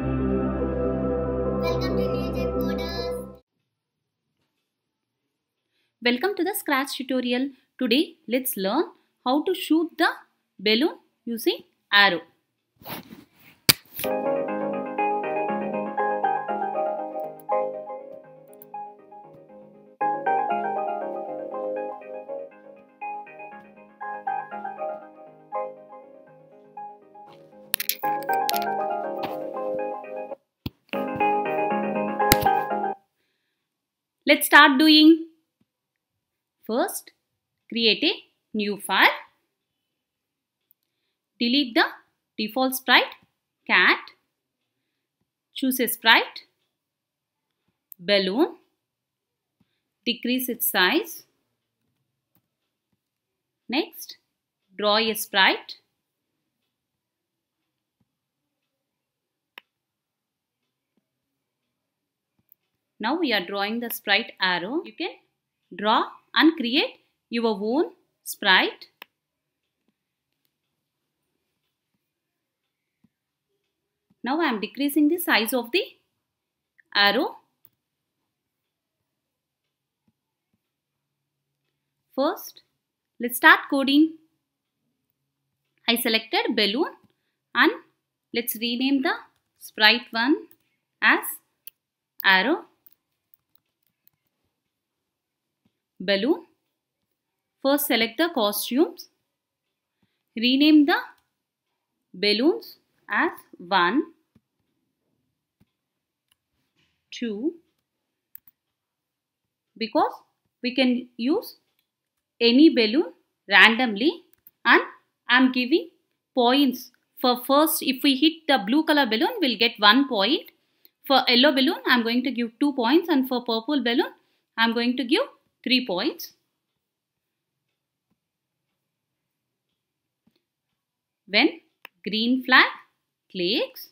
Welcome to Coders. Welcome to the Scratch tutorial. Today, let's learn how to shoot the balloon using arrow. Let's start doing. First, create a new file. Delete the default sprite cat. Choose a sprite. Balloon. Decrease its size. Next, draw a sprite. Now we are drawing the sprite arrow. You can draw and create your own sprite. Now I am decreasing the size of the arrow. First, let's start coding. I selected balloon and let's rename the sprite one as arrow balloon. First select the costumes. Rename the balloons as 1, 2 because we can use any balloon randomly and I am giving points for first if we hit the blue color balloon we'll get one point for yellow balloon I'm going to give two points and for purple balloon I'm going to give three points. When green flag clicks,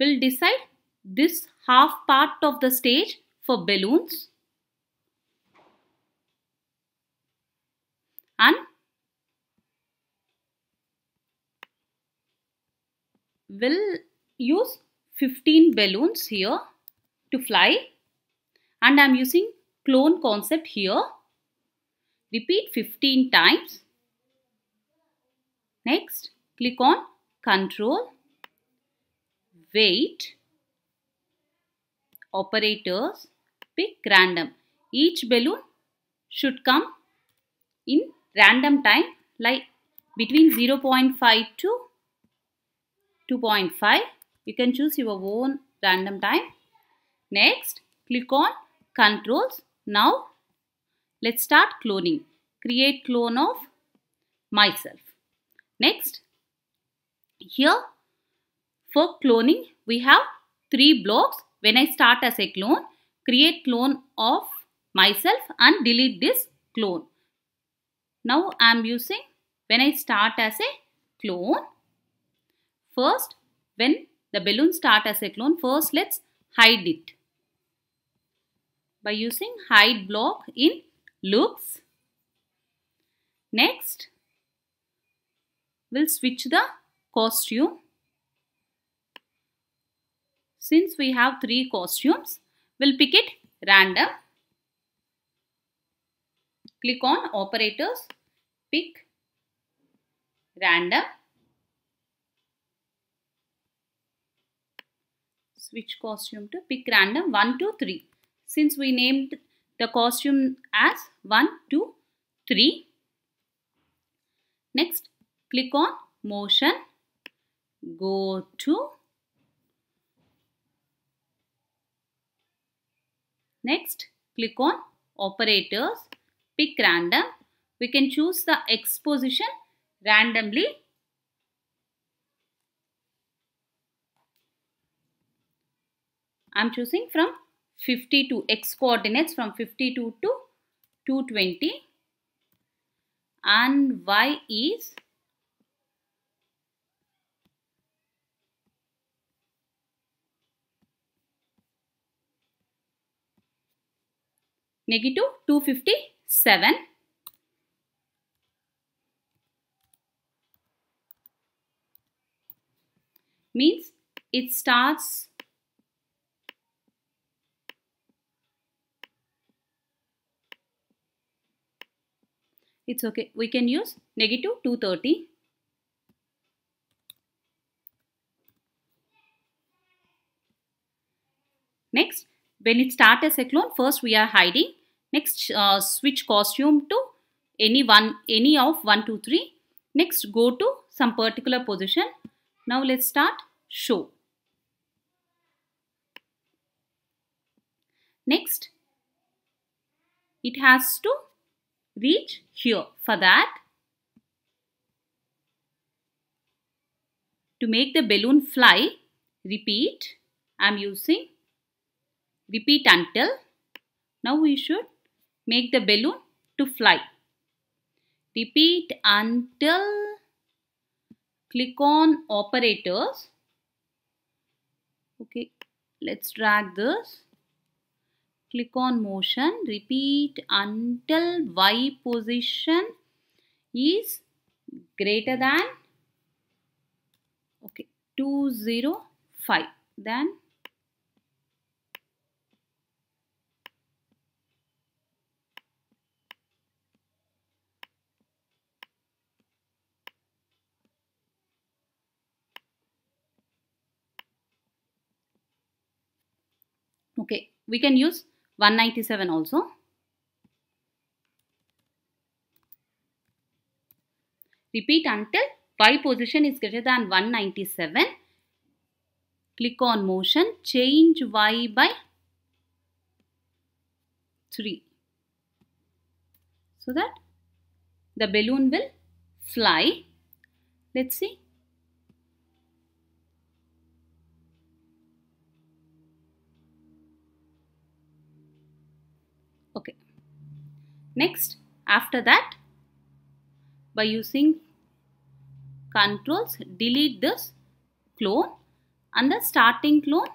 will decide this half part of the stage for balloons and will use 15 balloons here to fly and I am using clone concept here. Repeat 15 times. Next, click on control, weight, operators, pick random. Each balloon should come in random time like between 0.5 to 2.5. You can choose your own random time. Next, click on controls now, let's start cloning. Create clone of myself. Next, here for cloning, we have three blocks. When I start as a clone, create clone of myself and delete this clone. Now I am using when I start as a clone. First, when the balloon start as a clone, first let's hide it by using hide block in loops. Next, we'll switch the costume. Since we have three costumes, we'll pick it random. Click on operators, pick random. Switch costume to pick random 1, 2, 3 since we named the costume as 1, 2, 3. Next, click on motion, go to. Next, click on operators, pick random. We can choose the X position randomly. I'm choosing from 52 x coordinates from 52 to 220 and y is negative 257 means it starts it's okay we can use negative 230 next when it start a clone first we are hiding next uh, switch costume to any one any of 1 2 3 next go to some particular position now let's start show next it has to reach here. For that, to make the balloon fly, repeat, I am using repeat until. Now we should make the balloon to fly. Repeat until, click on operators. Okay, let's drag this click on motion repeat until y position is greater than okay 205 then okay we can use 197 also. Repeat until y position is greater than 197. Click on motion, change y by 3 so that the balloon will fly. Let's see. Next, after that, by using controls, delete this clone and the starting clone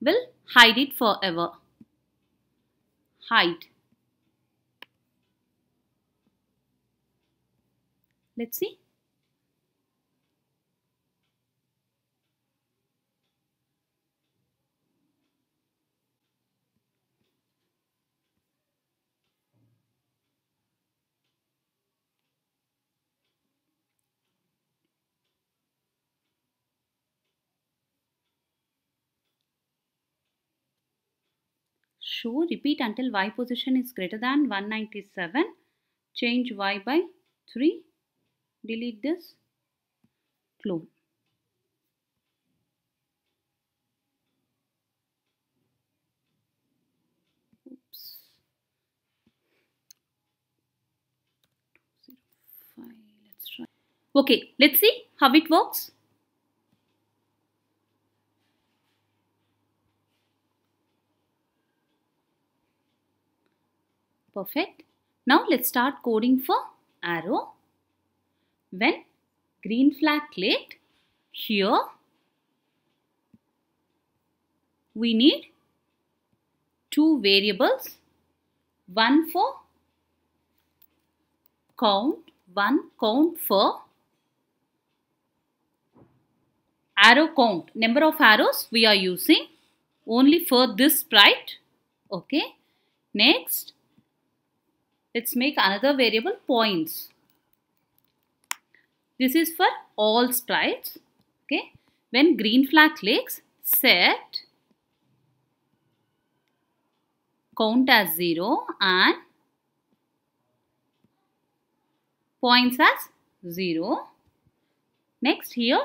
will hide it forever. Hide. Let's see. show repeat until y position is greater than 197 change y by 3 delete this clone oops okay let's see how it works Perfect. Now let's start coding for arrow. When green flag clicked, here we need two variables, one for count, one count for arrow count, number of arrows we are using only for this sprite. Okay. Next, Let's make another variable points. This is for all sprites. Okay. When green flag clicks, set count as 0 and points as 0. Next here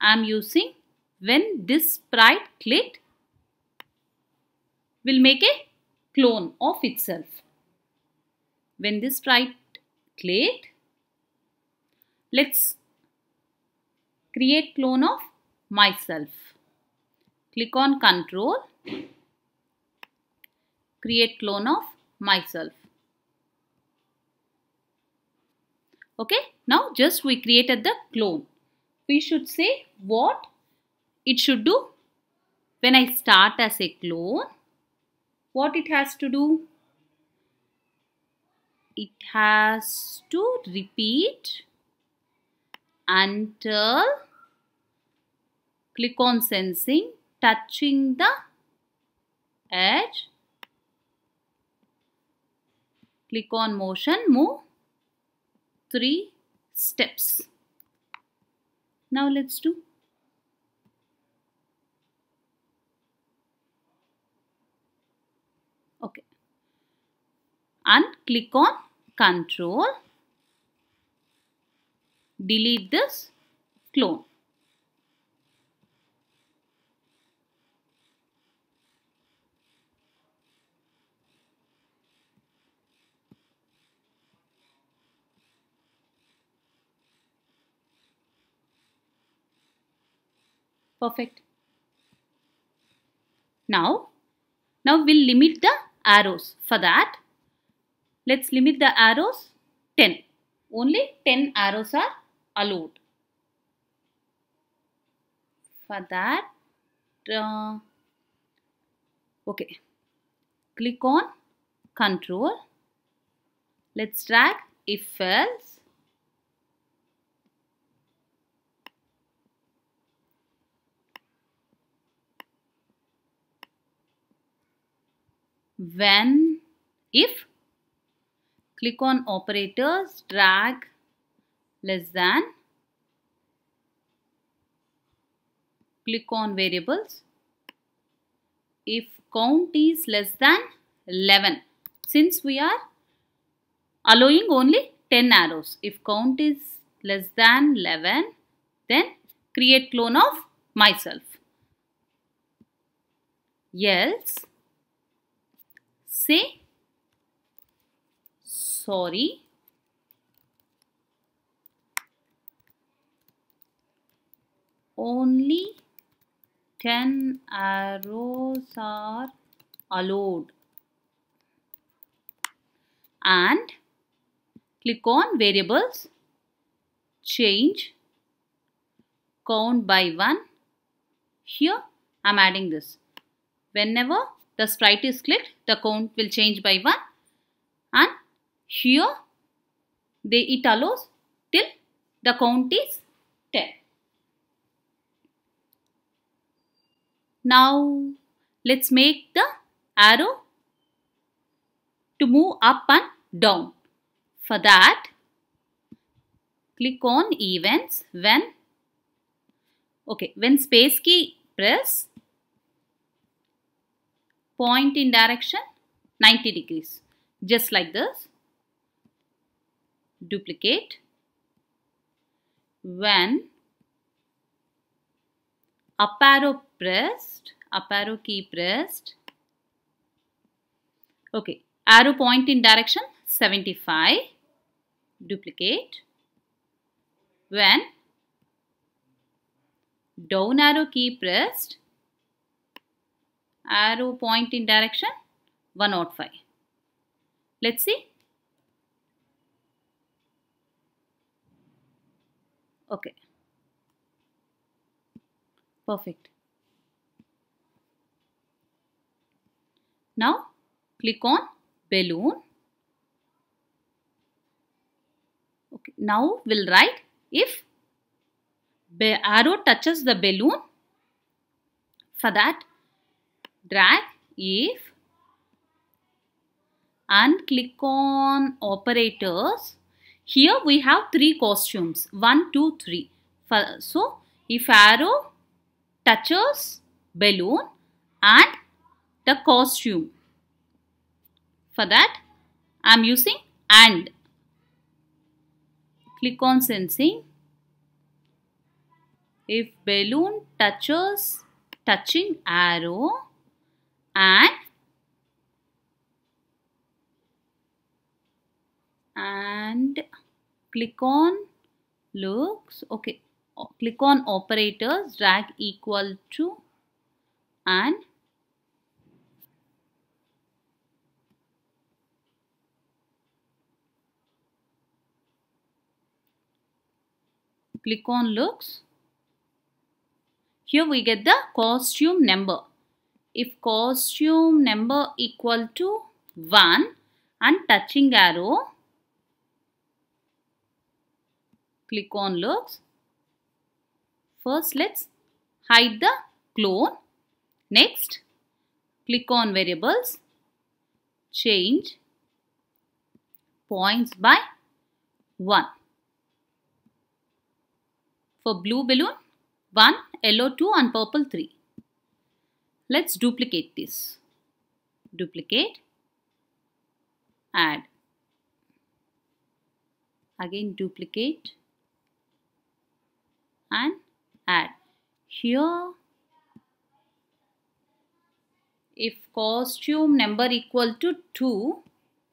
I am using when this sprite clicked will make a clone of itself when this sprite clicked, let's create clone of myself. Click on control, create clone of myself. Okay, now just we created the clone. We should say what it should do when I start as a clone, what it has to do it has to repeat until click on sensing touching the edge click on motion move three steps now let's do click on control delete this clone perfect now now we'll limit the arrows for that Let's limit the arrows 10. Only 10 arrows are allowed. For that, uh, okay, click on control. Let's drag if else. when if click on operators drag less than click on variables if count is less than 11 since we are allowing only 10 arrows if count is less than 11 then create clone of myself else say sorry. Only 10 arrows are allowed. And click on variables, change, count by 1. Here I am adding this. Whenever the sprite is clicked, the count will change by 1 and here they it allows till the count is 10. Now let's make the arrow to move up and down. For that click on events when okay when space key press point in direction 90 degrees just like this duplicate when up arrow pressed up arrow key pressed okay arrow point in direction 75 duplicate when down arrow key pressed arrow point in direction 105 let's see Okay. Perfect. Now click on balloon. Okay. Now we'll write if arrow touches the balloon. For that drag if and click on operators here we have three costumes. One, two, three. So, if arrow touches balloon and the costume. For that, I am using and. Click on sensing. If balloon touches touching arrow and and click on looks okay click on operators drag equal to and click on looks here we get the costume number if costume number equal to 1 and touching arrow click on looks. First let's hide the clone. Next click on variables. Change points by 1. For blue balloon 1, yellow 2 and purple 3. Let's duplicate this. Duplicate. Add. Again duplicate and add. Here, if costume number equal to 2,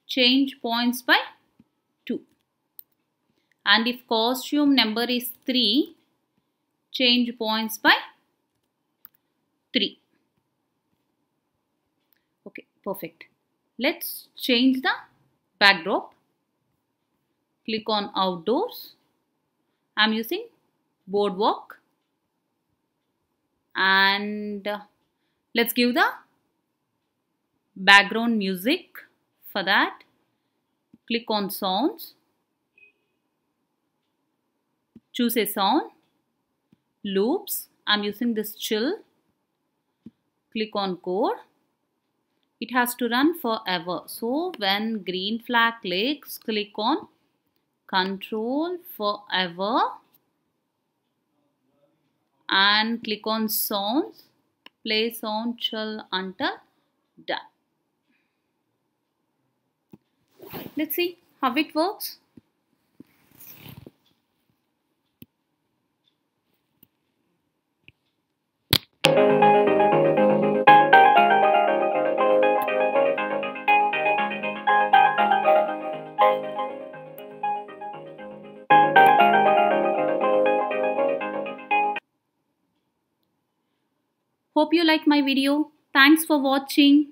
change points by 2. And if costume number is 3, change points by 3. Okay, perfect. Let's change the backdrop. Click on outdoors. I'm using boardwalk and uh, let's give the background music for that click on sounds choose a sound loops I'm using this chill click on code it has to run forever so when green flag clicks click on control forever and click on sounds play sound shall enter done let's see how it works hope you like my video. Thanks for watching.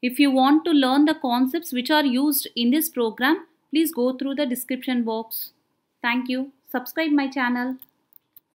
If you want to learn the concepts which are used in this program, please go through the description box. Thank you. Subscribe my channel.